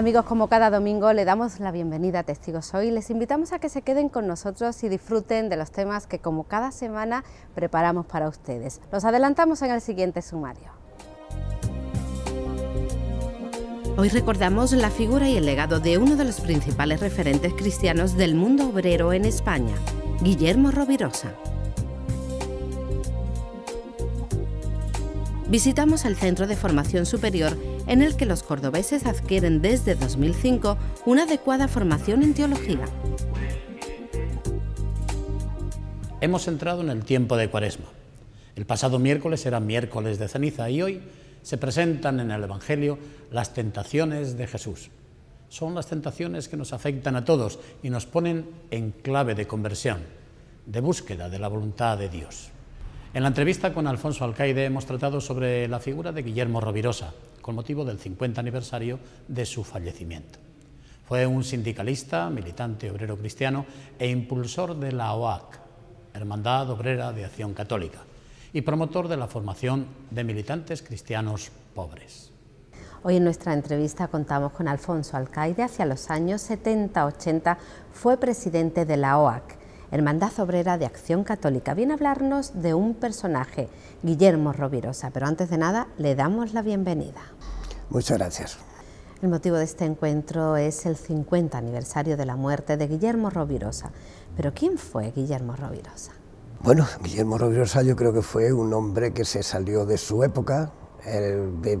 Amigos, como cada domingo le damos la bienvenida a Testigos Hoy. Les invitamos a que se queden con nosotros y disfruten de los temas que como cada semana preparamos para ustedes. Los adelantamos en el siguiente sumario. Hoy recordamos la figura y el legado de uno de los principales referentes cristianos del mundo obrero en España, Guillermo Rovirosa. Visitamos el Centro de Formación Superior en el que los cordobeses adquieren desde 2005 una adecuada formación en teología. Hemos entrado en el tiempo de Cuaresma. El pasado miércoles era miércoles de ceniza y hoy se presentan en el Evangelio las tentaciones de Jesús. Son las tentaciones que nos afectan a todos y nos ponen en clave de conversión, de búsqueda de la voluntad de Dios. En la entrevista con Alfonso Alcaide hemos tratado sobre la figura de Guillermo Rovirosa, con motivo del 50 aniversario de su fallecimiento. Fue un sindicalista, militante obrero cristiano e impulsor de la OAC, Hermandad Obrera de Acción Católica, y promotor de la formación de militantes cristianos pobres. Hoy en nuestra entrevista contamos con Alfonso Alcaide, hacia los años 70-80 fue presidente de la OAC Hermandad Obrera de Acción Católica. Viene a hablarnos de un personaje, Guillermo Rovirosa, pero antes de nada le damos la bienvenida. Muchas gracias. El motivo de este encuentro es el 50 aniversario de la muerte de Guillermo Rovirosa. Pero ¿quién fue Guillermo Rovirosa? Bueno, Guillermo Rovirosa yo creo que fue un hombre que se salió de su época,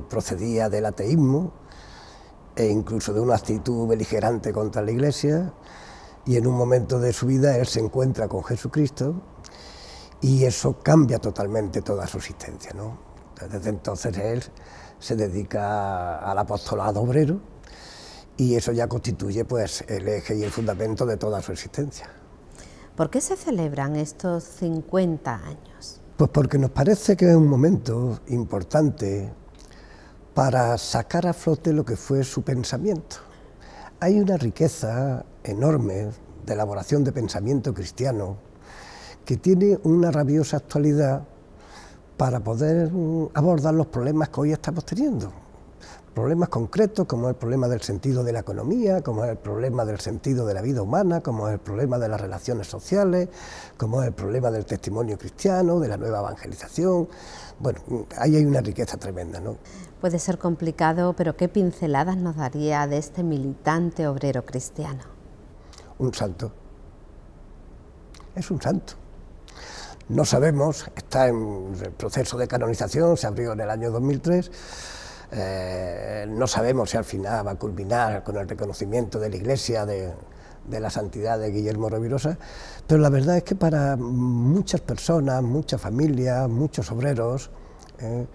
procedía del ateísmo e incluso de una actitud beligerante contra la Iglesia y en un momento de su vida él se encuentra con Jesucristo y eso cambia totalmente toda su existencia. Desde entonces él se dedica al apostolado obrero y eso ya constituye pues, el eje y el fundamento de toda su existencia. ¿Por qué se celebran estos 50 años? Pues porque nos parece que es un momento importante para sacar a flote lo que fue su pensamiento hay una riqueza enorme de elaboración de pensamiento cristiano que tiene una rabiosa actualidad para poder mm, abordar los problemas que hoy estamos teniendo problemas concretos, como el problema del sentido de la economía, como el problema del sentido de la vida humana, como el problema de las relaciones sociales, como el problema del testimonio cristiano, de la nueva evangelización. Bueno, ahí hay una riqueza tremenda. ¿no? Puede ser complicado, pero ¿qué pinceladas nos daría de este militante obrero cristiano? Un santo. Es un santo. No sabemos, está en el proceso de canonización, se abrió en el año 2003 eh, no sabemos si al final va a culminar con el reconocimiento de la Iglesia de, la santidad de Guillermo Rovirosa, pero la verdad es que para muchas personas, muchas familias, muchos obreros, eh,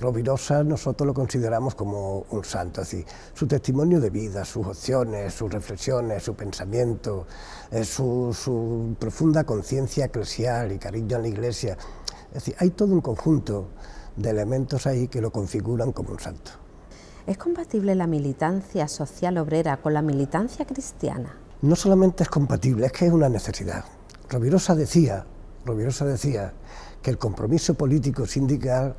Rovirosa nosotros lo consideramos como un santo, es decir, su testimonio de vida, sus opciones, sus reflexiones, su pensamiento, eh, su, su, profunda conciencia eclesial y cariño a la Iglesia, es decir, hay todo un conjunto de elementos ahí que lo configuran como un santo. ¿Es compatible la militancia social obrera con la militancia cristiana? No solamente es compatible, es que es una necesidad. Rovirosa decía, decía que el compromiso político sindical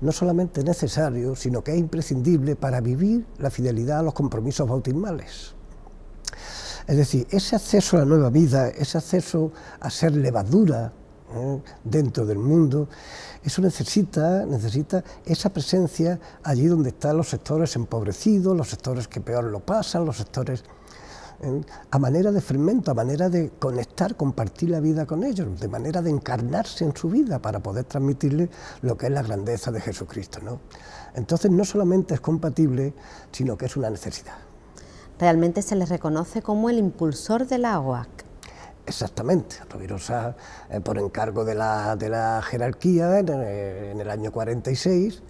no solamente es necesario, sino que es imprescindible para vivir la fidelidad a los compromisos bautismales. Es decir, ese acceso a la nueva vida, ese acceso a ser levadura ¿eh? dentro del mundo. Eso necesita, necesita esa presencia allí donde están los sectores empobrecidos, los sectores que peor lo pasan, los sectores ¿eh? a manera de fermento, a manera de conectar, compartir la vida con ellos, de manera de encarnarse en su vida para poder transmitirle lo que es la grandeza de Jesucristo. Entonces no solamente es compatible, sino que es una necesidad. Realmente se les reconoce como el impulsor de la OAC. Exactamente, Rovirosa, eh, por encargo de la, jerarquía, eh, en, el año 46,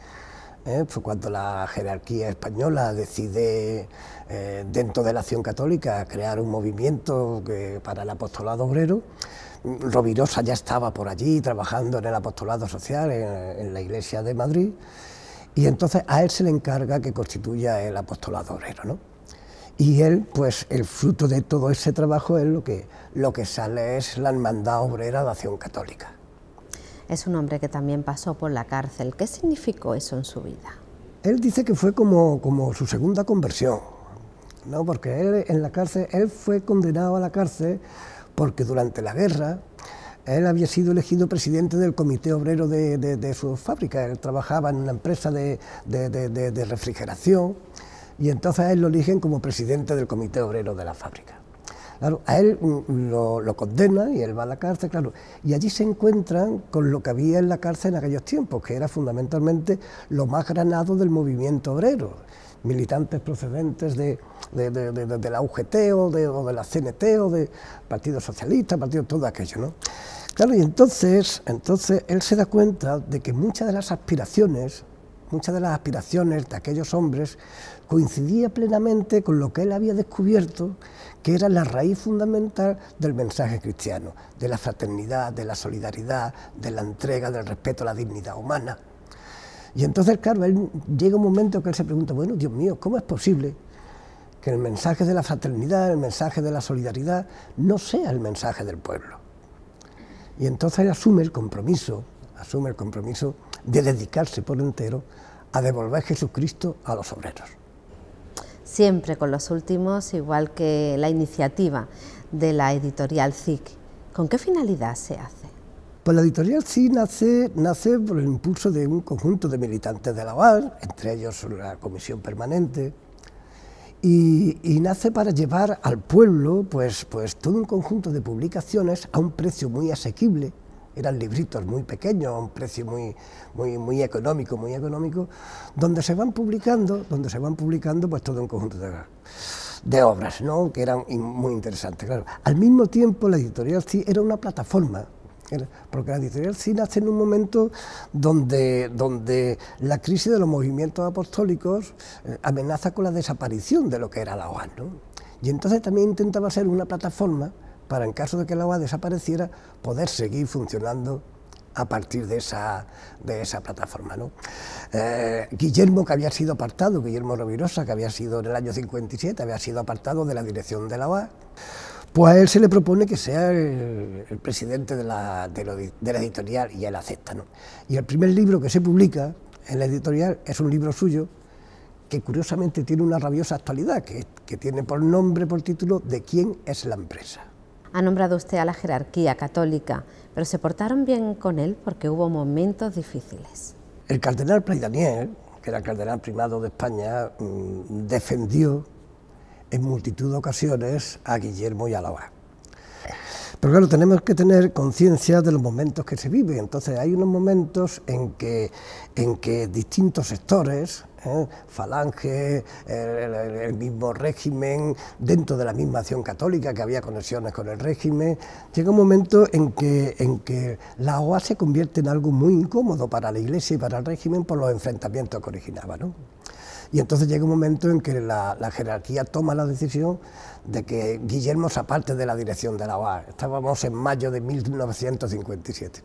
eh, fue cuando la jerarquía española decide, dentro de la acción católica, crear un movimiento para el apostolado obrero. Rovirosa ya estaba por allí trabajando en el apostolado social, en, en la iglesia de Madrid, y entonces a él se le encarga que constituya el apostolado obrero. ¿no? Y él, pues el fruto de todo ese trabajo es lo que, lo que sale es la Hermandad Obrera de Acción Católica. Es un hombre que también pasó por la cárcel. ¿Qué significó eso en su vida? Él dice que fue como, como su segunda conversión, ¿no? porque él en la cárcel, él fue condenado a la cárcel porque durante la guerra él había sido elegido presidente del comité obrero de, de, de su fábrica, él trabajaba en una empresa de, de refrigeración y entonces a él lo eligen como presidente del comité obrero de la fábrica. Claro, a él mm, lo, condena condenan y él va a la cárcel, claro. Y allí se encuentran con lo que había en la cárcel en aquellos tiempos, que era fundamentalmente lo más granado del movimiento obrero. Militantes procedentes de, la UGT o de, de la CNT o de Partido Socialista, Partido todo aquello, ¿no? Claro, y entonces, entonces él se da cuenta de que muchas de las aspiraciones, muchas de las aspiraciones de aquellos hombres coincidía plenamente con lo que él había descubierto, que era la raíz fundamental del mensaje cristiano, de la fraternidad, de la solidaridad, de la entrega, del respeto a la dignidad humana. Y entonces, claro, llega un momento que él se pregunta, bueno, Dios mío, ¿cómo es posible que el mensaje de la fraternidad, el mensaje de la solidaridad, no sea el mensaje del pueblo? Y entonces él asume el compromiso, asume el compromiso de dedicarse por entero a devolver Jesucristo a los obreros siempre con los últimos, igual que la iniciativa de la editorial CIC. ¿Con qué finalidad se hace? Pues la editorial CIC nace, nace por el impulso de un conjunto de militantes de la UAR, entre ellos la Comisión Permanente, y, nace para llevar al pueblo pues, pues todo un conjunto de publicaciones a un precio muy asequible, eran libritos muy pequeños, a un precio muy, muy, muy económico, muy económico, donde se van publicando, donde se van publicando pues todo un conjunto de, obras, ¿no? que eran muy interesantes. Claro. Al mismo tiempo la editorial sí era una plataforma, porque la editorial sí nace en un momento donde, donde la crisis de los movimientos apostólicos eh, amenaza con la desaparición de lo que era la OAS, Y entonces también intentaba ser una plataforma para en caso de que la OA desapareciera, poder seguir funcionando a partir de esa, de esa plataforma. Eh, Guillermo, que había sido apartado, Guillermo Rovirosa, que había sido en el año 57, había sido apartado de la dirección de la OA, pues a él se le propone que sea el, presidente de la, editorial y él acepta. ¿no? Y el primer libro que se publica en la editorial es un libro suyo que curiosamente tiene una rabiosa actualidad, que tiene por nombre, por título, De quién es la empresa. Ha nombrado usted a la jerarquía católica, pero se portaron bien con él porque hubo momentos difíciles. El cardenal Play Daniel, que era cardenal primado de España, mm, defendió en multitud de ocasiones a Guillermo y a Alaba. Pero claro, tenemos que tener conciencia de los momentos que se viven. Entonces, hay unos momentos en que, en que distintos sectores ¿eh? Falange, el, mismo régimen, dentro de la misma acción católica que había conexiones con el régimen. Llega un momento en que, en que la OA se convierte en algo muy incómodo para la Iglesia y para el régimen por los enfrentamientos que originaba. Y entonces llega un momento en que la, jerarquía toma la decisión de que Guillermo se aparte de la dirección de la OA. Estábamos en mayo de 1957.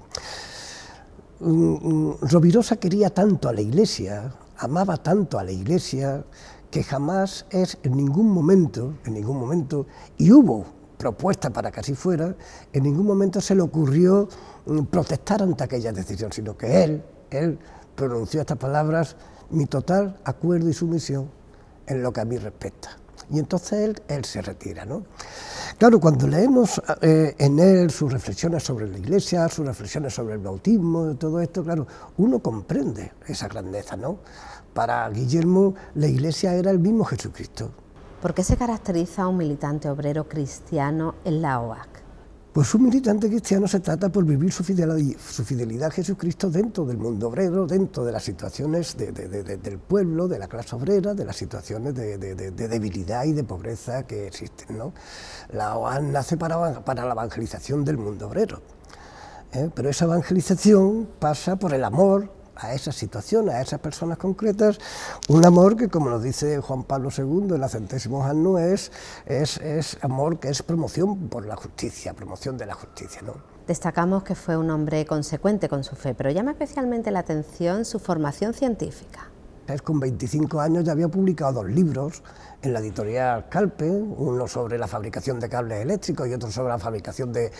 Mm, mm, Rovirosa quería tanto a la Iglesia amaba tanto a la Iglesia que jamás es en ningún momento, en ningún momento, y hubo propuesta para que así fuera, en ningún momento se le ocurrió mm, protestar ante aquella decisión, sino que él, él pronunció estas palabras, mi total acuerdo y sumisión en lo que a mí respecta y entonces él, él se retira. ¿no? Claro, cuando leemos eh, en él sus reflexiones sobre la iglesia, sus reflexiones sobre el bautismo todo esto, claro, uno comprende esa grandeza. ¿no? Para Guillermo la iglesia era el mismo Jesucristo. ¿Por qué se caracteriza un militante obrero cristiano en la OAC? Pues un militante cristiano se trata por vivir su fidelidad, a Jesucristo dentro del mundo obrero, dentro de las situaciones del pueblo, de la clase obrera, de las situaciones de, debilidad y de pobreza que existen. ¿no? La OAN nace para, la evangelización del mundo obrero. ¿eh? Pero esa evangelización pasa por el amor, a esa situación, a esas personas concretas, un amor que, como nos dice Juan Pablo II en la centésimo annus, es, es, amor que es promoción por la justicia, promoción de la justicia. ¿no? Destacamos que fue un hombre consecuente con su fe, pero llama especialmente la atención su formación científica. Es Con 25 años ya había publicado dos libros en la editorial Calpe, uno sobre la fabricación de cables eléctricos y otro sobre la fabricación de,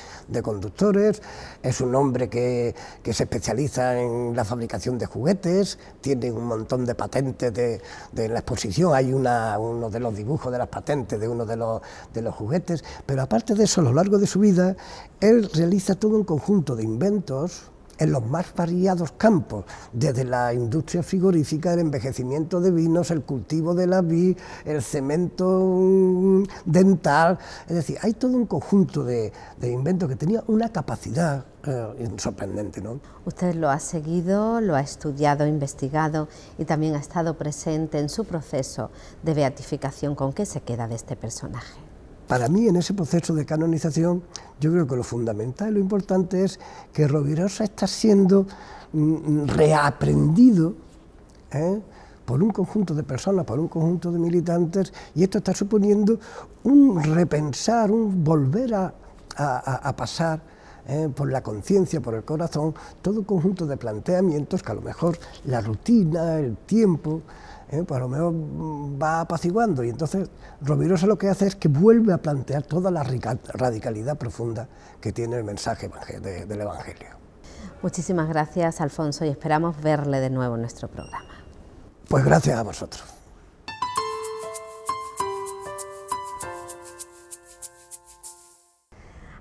conductores. Es un hombre que, se especializa en la fabricación de juguetes, tiene un montón de patentes de, la exposición, hay uno de los dibujos de las patentes de uno los, de los juguetes, pero aparte de eso, a lo largo de su vida, él realiza todo un conjunto de inventos en los más variados campos, desde la industria frigorífica, el envejecimiento de vinos, el cultivo de la vid, el cemento mm, dental, es decir, hay todo un conjunto de, inventos que tenía una capacidad eh, sorprendente. ¿no? Usted lo ha seguido, lo ha estudiado, investigado y también ha estado presente en su proceso de beatificación. ¿Con qué se queda de este personaje? para mí en ese proceso de canonización, yo creo que lo fundamental y lo importante es que Rovirosa está siendo mm, mm, reaprendido ¿eh? por un conjunto de personas, por un conjunto de militantes, y esto está suponiendo un repensar, un volver a, pasar ¿eh? por la conciencia, por el corazón, todo un conjunto de planteamientos que a lo mejor la rutina, el tiempo, ¿eh? pues lo mejor va apaciguando. Y entonces Rovirosa lo que hace es que vuelve a plantear toda la radicalidad profunda que tiene el mensaje del Evangelio. Muchísimas gracias, Alfonso, y esperamos verle de nuevo en nuestro programa. Pues gracias a vosotros.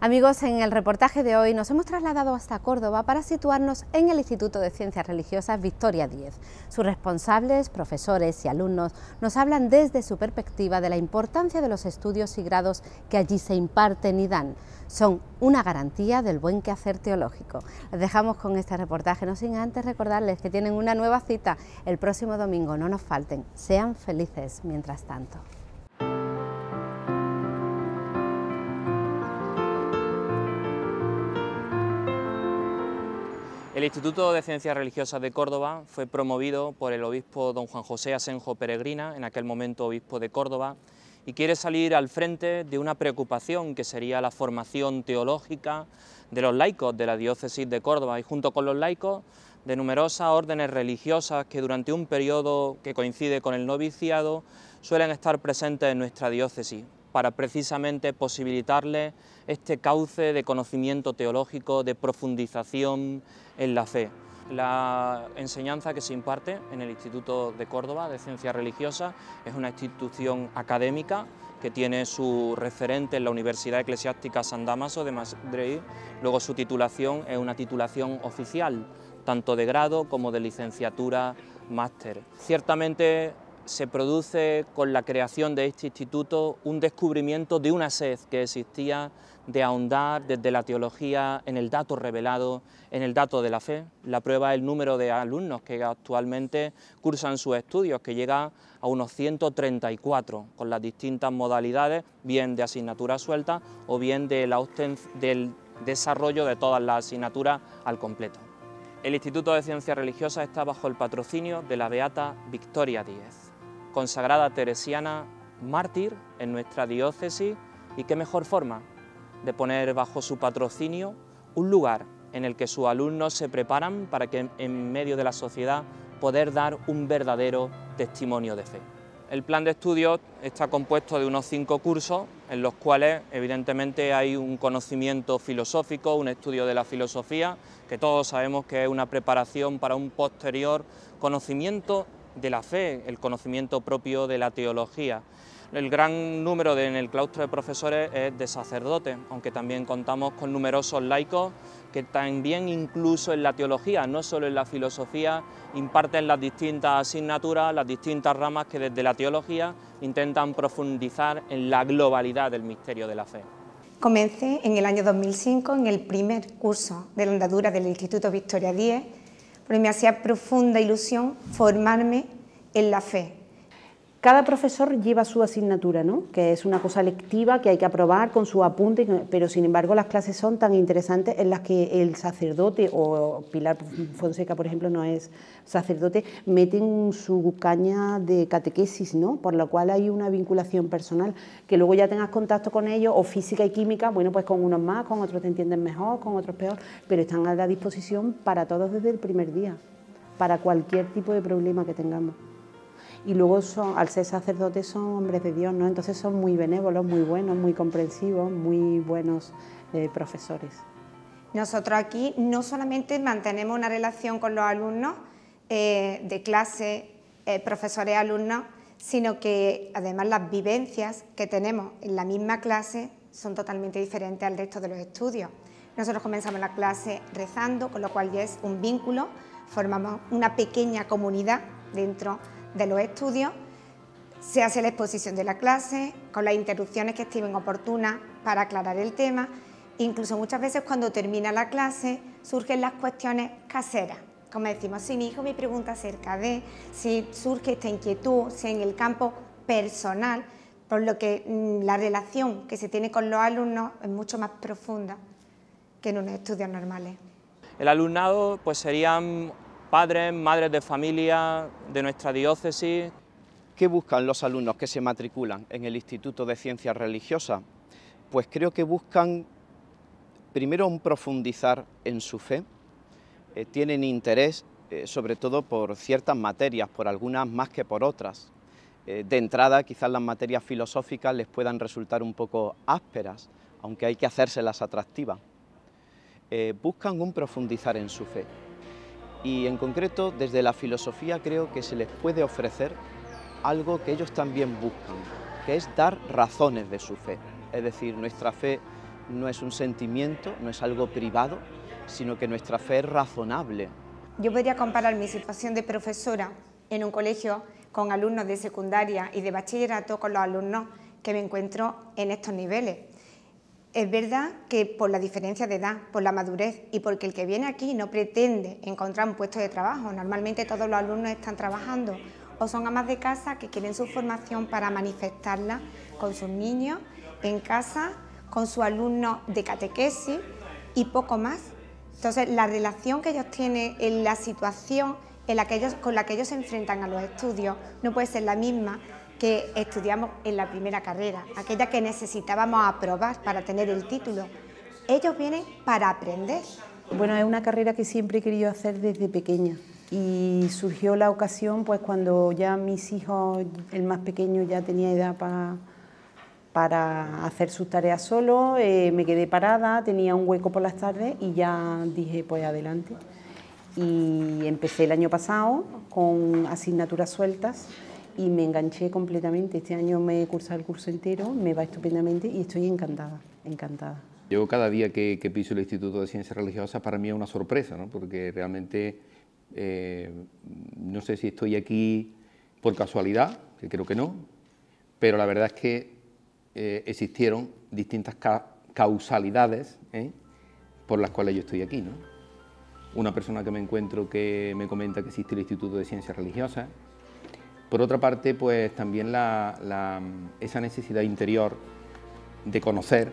Amigos, en el reportaje de hoy nos hemos trasladado hasta Córdoba para situarnos en el Instituto de Ciencias Religiosas Victoria 10. Sus responsables, profesores y alumnos nos hablan desde su perspectiva de la importancia de los estudios y grados que allí se imparten y dan. Son una garantía del buen quehacer teológico. Les dejamos con este reportaje, no sin antes recordarles que tienen una nueva cita el próximo domingo. No nos falten, sean felices mientras tanto. El Instituto de Ciencias Religiosas de Córdoba fue promovido por el obispo don Juan José Asenjo Peregrina, en aquel momento obispo de Córdoba, y quiere salir al frente de una preocupación que sería la formación teológica de los laicos de la diócesis de Córdoba y junto con los laicos de numerosas órdenes religiosas que durante un periodo que coincide con el noviciado suelen estar presentes en nuestra diócesis para precisamente posibilitarle este cauce de conocimiento teológico, de profundización en la fe. La enseñanza que se imparte en el Instituto de Córdoba de Ciencias Religiosas es una institución académica que tiene su referente en la Universidad Eclesiástica San Damaso de Madrid, luego su titulación es una titulación oficial, tanto de grado como de licenciatura máster. Ciertamente se produce con la creación de este instituto un descubrimiento de una sed que existía de ahondar desde la teología en el dato revelado, en el dato de la fe. La prueba es el número de alumnos que actualmente cursan sus estudios, que llega a unos 134, con las distintas modalidades, bien de asignatura suelta o bien de del desarrollo de todas las asignaturas al completo. El Instituto de Ciencias Religiosas está bajo el patrocinio de la Beata Victoria Díez consagrada teresiana, mártir en nuestra diócesis y qué mejor forma de poner bajo su patrocinio un lugar en el que sus alumnos se preparan para que en medio de la sociedad poder dar un verdadero testimonio de fe. El plan de estudios está compuesto de unos cinco cursos en los cuales evidentemente hay un conocimiento filosófico, un estudio de la filosofía, que todos sabemos que es una preparación para un posterior conocimiento de la fe, el conocimiento propio de la teología. El gran número en el claustro de profesores es de sacerdotes, aunque también contamos con numerosos laicos que también incluso en la teología, no solo en la filosofía, imparten las distintas asignaturas, las distintas ramas que desde la teología intentan profundizar en la globalidad del misterio de la fe. Comencé en el año 2005 en el primer curso de la andadura del Instituto Victoria 10 pero me hacía profunda ilusión formarme en la fe cada profesor lleva su asignatura, ¿no? que es una cosa lectiva que hay que aprobar con su apunte, pero sin embargo las clases son tan interesantes en las que el sacerdote o Pilar Fonseca, por ejemplo, no es sacerdote, meten su caña de catequesis, ¿no? por lo cual hay una vinculación personal, que luego ya tengas contacto con ellos, o física y química, bueno, pues con unos más, con otros te entienden mejor, con otros peor, pero están a la disposición para todos desde el primer día, para cualquier tipo de problema que tengamos y luego al ser sacerdotes son hombres de Dios, ¿no? Entonces son muy benévolos, muy buenos, muy comprensivos, muy buenos eh, profesores. Nosotros aquí no solamente mantenemos una relación con los alumnos eh, de clase, eh, profesores, alumnos, sino que además las vivencias que tenemos en la misma clase son totalmente diferentes al resto de los estudios. Nosotros comenzamos la clase rezando, con lo cual ya es un vínculo, formamos una pequeña comunidad dentro de los estudios, se hace la exposición de la clase con las interrupciones que estiven oportunas para aclarar el tema. Incluso muchas veces cuando termina la clase surgen las cuestiones caseras. Como decimos, si mi hijo me pregunta acerca de, si surge esta inquietud, si en el campo personal, por lo que mm, la relación que se tiene con los alumnos es mucho más profunda que en unos estudios normales. El alumnado pues serían padres, madres de familia de nuestra diócesis. ¿Qué buscan los alumnos que se matriculan en el Instituto de Ciencias Religiosas? Pues creo que buscan primero un profundizar en su fe, eh, tienen interés eh, sobre todo por ciertas materias, por algunas más que por otras. Eh, de entrada quizás las materias filosóficas les puedan resultar un poco ásperas, aunque hay que hacérselas atractivas. buscan un profundizar en su fe y en concreto desde la filosofía creo que se les puede ofrecer algo que ellos también buscan, que es dar razones de su fe. Es decir, nuestra fe no es un sentimiento, no es algo privado, sino que nuestra fe es razonable. Yo podría comparar mi situación de profesora en un colegio con alumnos de secundaria y de bachillerato con los alumnos que me encuentro en estos niveles. Es verdad que por la diferencia de edad, por la madurez y porque el que viene aquí no pretende encontrar un puesto de trabajo. Normalmente todos los alumnos están trabajando o son amas de casa que quieren su formación para manifestarla con sus niños, en casa, con su alumno de catequesis y poco más. Entonces, la relación que ellos tienen en la situación con la que ellos se enfrentan a los estudios no puede ser la misma que estudiamos en la primera carrera, aquella que necesitábamos aprobar para tener el título. Ellos vienen para aprender. Bueno, es una carrera que siempre he querido hacer desde pequeña y surgió la ocasión pues cuando ya mis hijos, el más pequeño ya tenía edad para, para hacer sus tareas solo, eh, me quedé parada, tenía un hueco por las tardes y ya dije pues adelante. Y empecé el año pasado con asignaturas sueltas y me enganché completamente. Este año me he cursado el curso entero, me va estupendamente y estoy encantada, encantada. Yo cada día que, piso el Instituto de Ciencias Religiosas para mí es una sorpresa, ¿no? porque realmente eh, no sé si estoy aquí por casualidad, que creo que no, pero la verdad es que eh, existieron distintas causalidades ¿eh? por las cuales yo estoy aquí. ¿no? Una persona que me encuentro que me comenta que existe el Instituto de Ciencias Religiosas, por otra parte, pues también esa necesidad interior de conocer,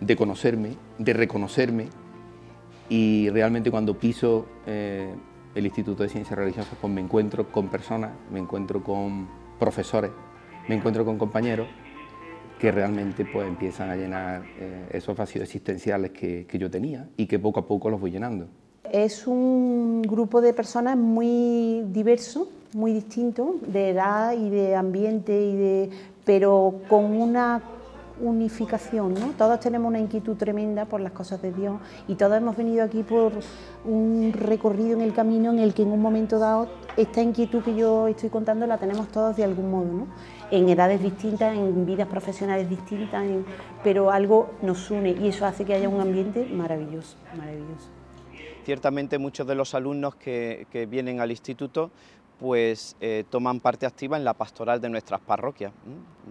de conocerme, de reconocerme. Y realmente cuando piso eh, el Instituto de Ciencias Religiosas, pues me encuentro con personas, me encuentro con profesores, me encuentro con compañeros que realmente pues empiezan a llenar eh, esos vacíos existenciales que, que yo tenía y que poco a poco los voy llenando. Es un grupo de personas muy diverso muy distinto de edad y de ambiente, y de, pero con una unificación, ¿no? Todos tenemos una inquietud tremenda por las cosas de Dios y todos hemos venido aquí por un recorrido en el camino en el que en un momento dado esta inquietud que yo estoy contando la tenemos todos de algún modo, ¿no? En edades distintas, en vidas profesionales distintas, pero algo nos une y eso hace que haya un ambiente maravilloso, maravilloso. Ciertamente muchos de los alumnos que, que vienen al instituto pues eh, toman parte activa en la pastoral de nuestras parroquias.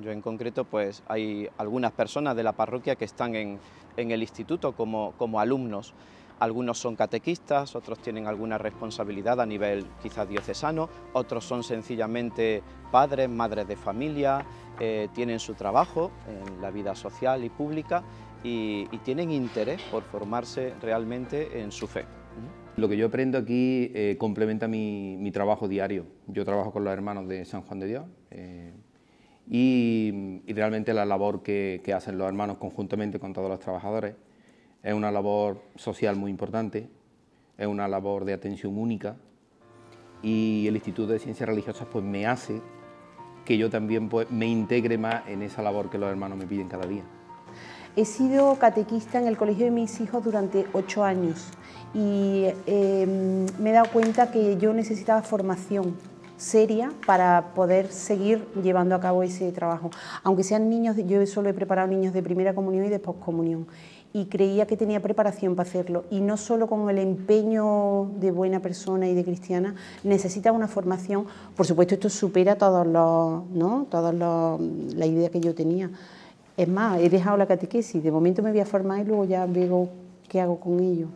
Yo en concreto, pues hay algunas personas de la parroquia que están en, el instituto como, alumnos. Algunos son catequistas, otros tienen alguna responsabilidad a nivel quizás diocesano, otros son sencillamente padres, madres de familia, eh, tienen su trabajo en la vida social y pública y tienen interés por formarse realmente en su fe. Lo que yo aprendo aquí eh, complementa mi, trabajo diario. Yo trabajo con los hermanos de San Juan de Dios eh, y, realmente la labor que, hacen los hermanos conjuntamente con todos los trabajadores es una labor social muy importante, es una labor de atención única y el Instituto de Ciencias Religiosas pues me hace que yo también pues, me integre más en esa labor que los hermanos me piden cada día. He sido catequista en el colegio de mis hijos durante ocho años y em, me he dado cuenta que yo necesitaba formación seria para poder seguir llevando a cabo ese trabajo. Aunque sean niños, yo solo he preparado niños de primera comunión y de poscomunión y creía que tenía preparación para hacerlo. Y no solo con el empeño de buena persona y de cristiana, necesita una formación. Por supuesto, esto supera todos la idea que yo tenía. Es más, he dejado la catequesis, de momento me voy a formar y luego ya veo qué hago con ello.